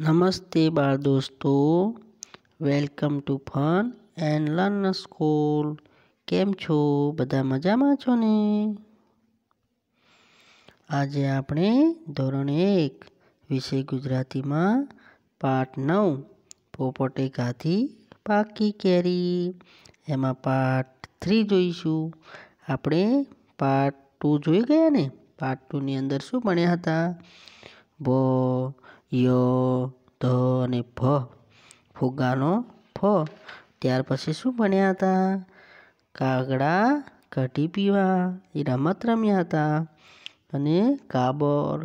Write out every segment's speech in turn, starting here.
નમસ્તે બાળ દોસ્તો welcome to fun and learn school કેમ છો બધા મજામાં છો ને આજે આપણે ધોરણ એક વિષય ગુજરાતીમાં પાઠ નવ પોપટે ખાધી પાકી કેરી એમાં પાર્ટ થ્રી જોઈશું આપણે પાર્ટ ટુ જોઈ ગયા ને પાર્ટ ટુની અંદર શું ભણ્યા હતા ભો ય ધ અને ભ ફુગ્ગાનો ફ ત્યાર પછી શું ભણ્યા હતા કાગડા ઘટી પીવા એ રમત રમ્યા હતા અને કાબર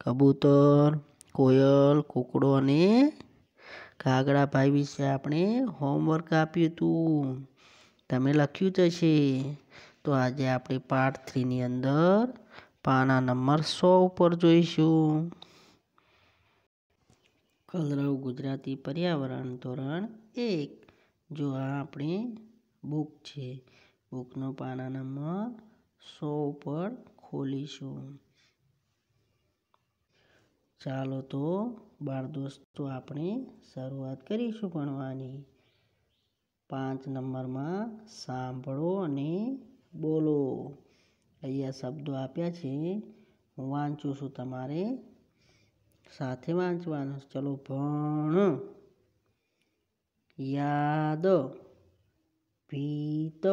કબૂતર કોયલ કુકડો અને કાગડા ભાઈ વિશે આપણે હોમવર્ક આપ્યું હતું તમે લખ્યું જ છે તો આજે આપણે પાર્ટ થ્રીની અંદર પાના નંબર સો ઉપર જોઈશું કલરવ ગુજરાતી પર્યાવરણ ધોરણ એક જો આ આપણી બુક છે બુકનો પાના નંબર સો ઉપર ખોલીશું ચાલો તો બાળ દોસ્તો આપણે શરૂઆત કરીશું ભણવાની પાંચ નંબરમાં સાંભળો અને બોલો અહીંયા શબ્દો આપ્યા છે હું વાંચું છું તમારે साथे वाँच वाँ चलो भण याद पीत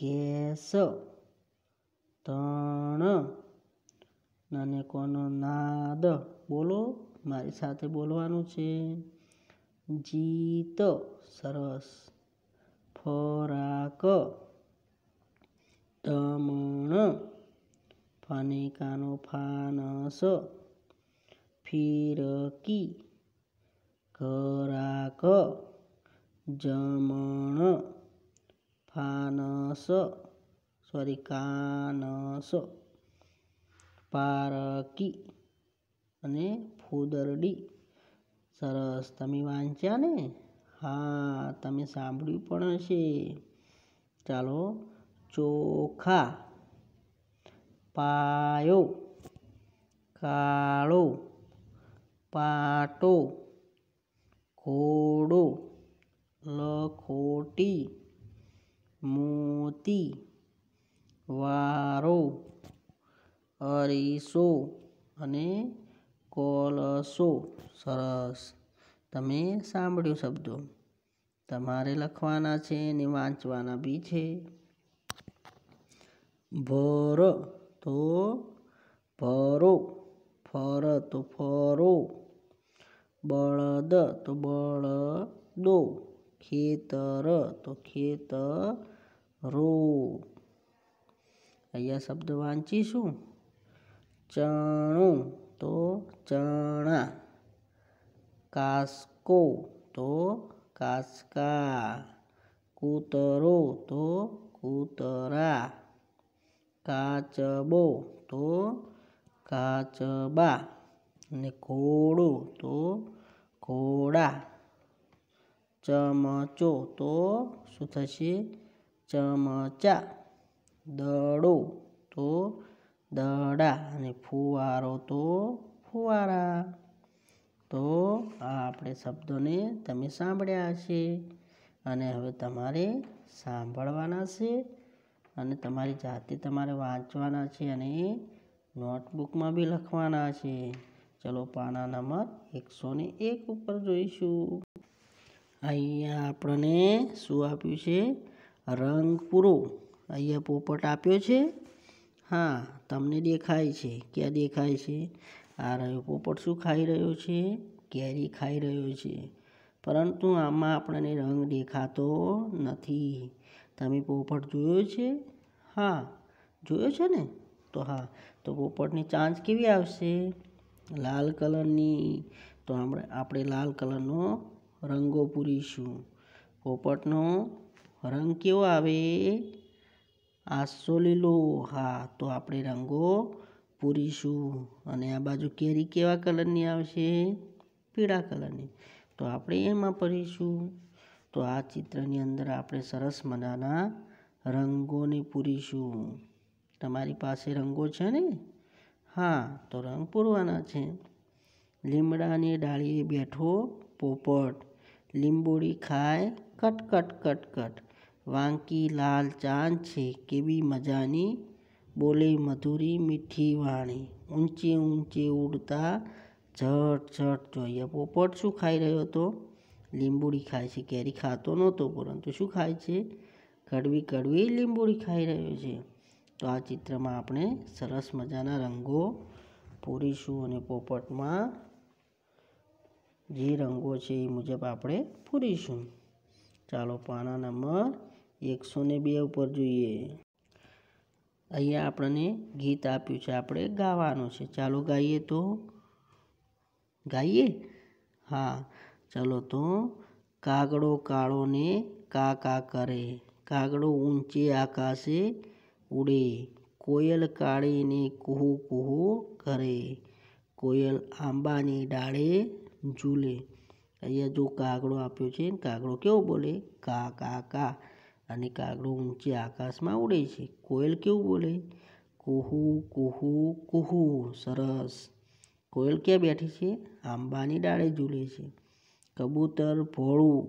गैस तण नने कोनो नाद बोलो मारी साथे बोलवानु छे जीत सरस फराक दमण फनिकानो फानस ફિરકી ઘરાક જમણ ફાનસ સોરી કાનસ પારકી અને ફૂદરડી સરસ તમે વાંચ્યા ને હા તમે સાંભળ્યું પણ હશે ચાલો ચોખા પાયો કાળો પાટો ઘોડો લખોટી મોતી વારો અરીસો અને કોલસો સરસ તમે સાંભળ્યું શબ્દો તમારે લખવાના છે ને વાંચવાના બી છે ભર તો ભરો ફર તો ફરો બળદ તો બળદો ખેતર તો ખેતરો અહીંયા શબ્દ વાંચીશું ચણું તો ચણા કાસકો તો કાસકા કૂતરો તો કૂતરા કાચબો તો કાચબા અને ઘોડો તો થોડા ચમચો તો શું થશે ચમચા દડો તો દડા અને ફુવારો તો ફુવારા તો આ આપણે શબ્દોને તમે સાંભળ્યા છે અને હવે તમારે સાંભળવાના છે અને તમારી જાતે તમારે વાંચવાના છે અને નોટબુકમાં બી લખવાના છે ચલો પાના નંબર એકસો ને એક ઉપર જોઈશું અહીંયા આપણને શું આપ્યું છે રંગ પૂરો અહીંયા પોપટ આપ્યો છે હા તમને દેખાય છે ક્યાં દેખાય છે આ રહ્યો પોપટ શું ખાઈ રહ્યો છે કેરી ખાઈ રહ્યો છે પરંતુ આમાં આપણને રંગ દેખાતો નથી તમે પોપટ જોયો છે હા જોયો છે ને તો હા તો પોપટની ચાંચ કેવી આવશે લાલ કલરની તો આપણે આપણે લાલ કલરનો રંગો પૂરીશું પોપટનો રંગ કેવો આવે આસો લીલો હા તો આપણે રંગો પૂરીશું અને આ બાજુ કેરી કેવા કલરની આવશે પીળા કલરની તો આપણે એમાં પૂરીશું તો આ ચિત્રની અંદર આપણે સરસ મજાના રંગોને પૂરીશું તમારી પાસે રંગો છે ને હા તો રંગ પૂરવાના છે લીમડાની ડાળીએ બેઠો પોપટ લીંબોડી ખાય કટ કટ કટ કટ વાંકી લાલ ચાંદ છે કેવી મજાની બોલે મધુરી મીઠી વાણી ઊંચે ઊંચે ઉડતા ઝટ ઝટ જોઈએ પોપટ શું ખાઈ રહ્યો હતો લીંબોડી ખાય છે કેરી ખાતો નહોતો પરંતુ શું ખાય છે કડવી કડવી લીંબોડી ખાઈ રહ્યો છે તો આ ચિત્રમાં આપણે સરસ મજાના રંગો પૂરીશું અને પોપટમાં જે રંગો છે એ મુજબ આપણે પૂરીશું ચાલો પાના નંબર એકસો ને બે ઉપર જોઈએ અહીંયા આપણને ગીત આપ્યું છે આપણે ગાવાનું છે ચાલો ગાઈએ તો ગાઈએ હા ચાલો તો કાગડો કાળોને કા કા કરે કાગડો ઊંચે આકાશે ઉડે કોયલ કાળીને કુહુ કુહુ કરે કોયલ આંબાની ડાળે ઝૂલે અહીંયા જો કાગડો આપ્યો છે કાગડો કેવો બોલે કા કા કા અને કાગડો ઊંચે આકાશમાં ઉડે છે કોયલ કેવું બોલે કુહુ કુહુ કુહુ સરસ કોયલ ક્યાં બેઠી છે આંબાની ડાળે ઝૂલે છે કબૂતર ભોળું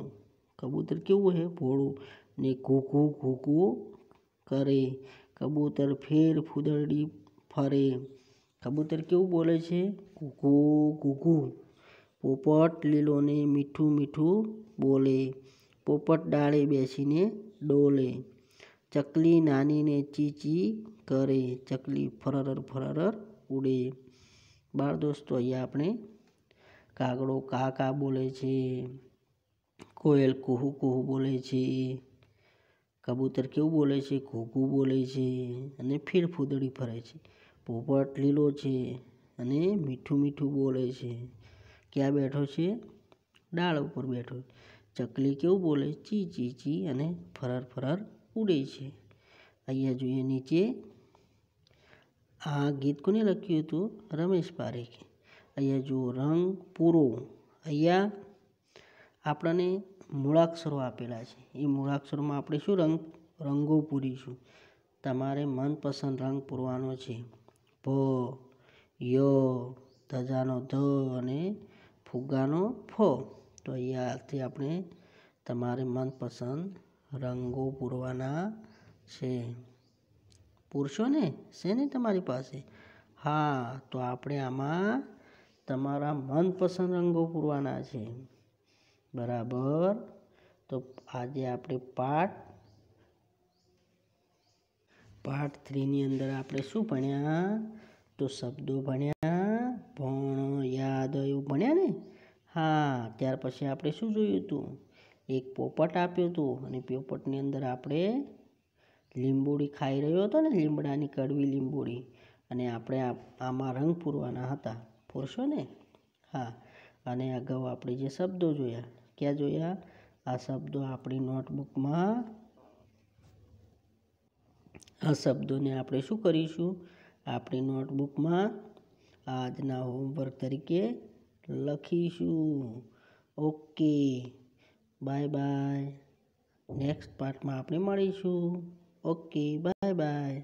કબૂતર કેવું છે ભોળું ને ઘૂકું ઘૂકું કરે કબૂતર ફેર ફૂદરડી ફરે કબૂતર કેવું બોલે છે કુકુ કુકુ પોપટ લીલોને મીઠું મીઠું બોલે પોપટ ડાળે બેસીને ડોલે ચકલી નાનીને ચીચી કરે ચકલી ફરરર ફરરર ઉડે બાળ દોસ્તો અહીંયા આપણે કાગડો કાકા બોલે છે કોયલ કુહુ કુહુ બોલે છે કબૂતર કેવું બોલે છે ઘોઘું બોલે છે અને ફેરફૂદડી ફરે છે પોપટ લીલો છે અને મીઠું મીઠું બોલે છે ક્યાં બેઠો છે ડાળ ઉપર બેઠો ચકલી કેવું બોલે ચી ચી ચી અને ફરાર ફરાર ઉડે છે અહીંયા જોઈએ નીચે આ ગીત કોને લખ્યું હતું રમેશ પારેખે અહીંયા જુઓ રંગ પૂરો અહીંયા આપણને મૂળાક્ષરો આપેલા છે એ મૂળાક્ષરોમાં આપણે શું રંગ રંગો પૂરીશું તમારે મનપસંદ રંગ પૂરવાનો છે ભ યો ધજાનો ધ અને ફુગ્ગાનો ફો તો અહીંયાથી આપણે તમારે મનપસંદ રંગો પૂરવાના છે પૂરશો ને છે ને તમારી પાસે હા તો આપણે આમાં તમારા મનપસંદ રંગો પૂરવાના છે બરાબર તો આજે આપણે પાર્ટ પાર્ટ થ્રીની અંદર આપણે શું ભણ્યા તો શબ્દો ભણ્યા ભણ યાદ એવું ભણ્યા ને હા ત્યાર પછી આપણે શું જોયું હતું એક પોપટ આપ્યું હતું અને પોપટની અંદર આપણે લીંબોડી ખાઈ રહ્યો હતો ને લીમડાની કડવી લીંબોડી અને આપણે આમાં રંગ પૂરવાના હતા પૂરશો ને હા અને અગાઉ આપણે જે શબ્દો જોયા ક્યાં જોયા આ શબ્દો આપણી નોટબુકમાં આ શબ્દોને આપણે શું કરીશું આપણી નોટબુકમાં આજના હોમવર્ક તરીકે લખીશું ઓકે બાય બાય નેક્સ્ટ પાર્ટમાં આપણે મળીશું ઓકે બાય બાય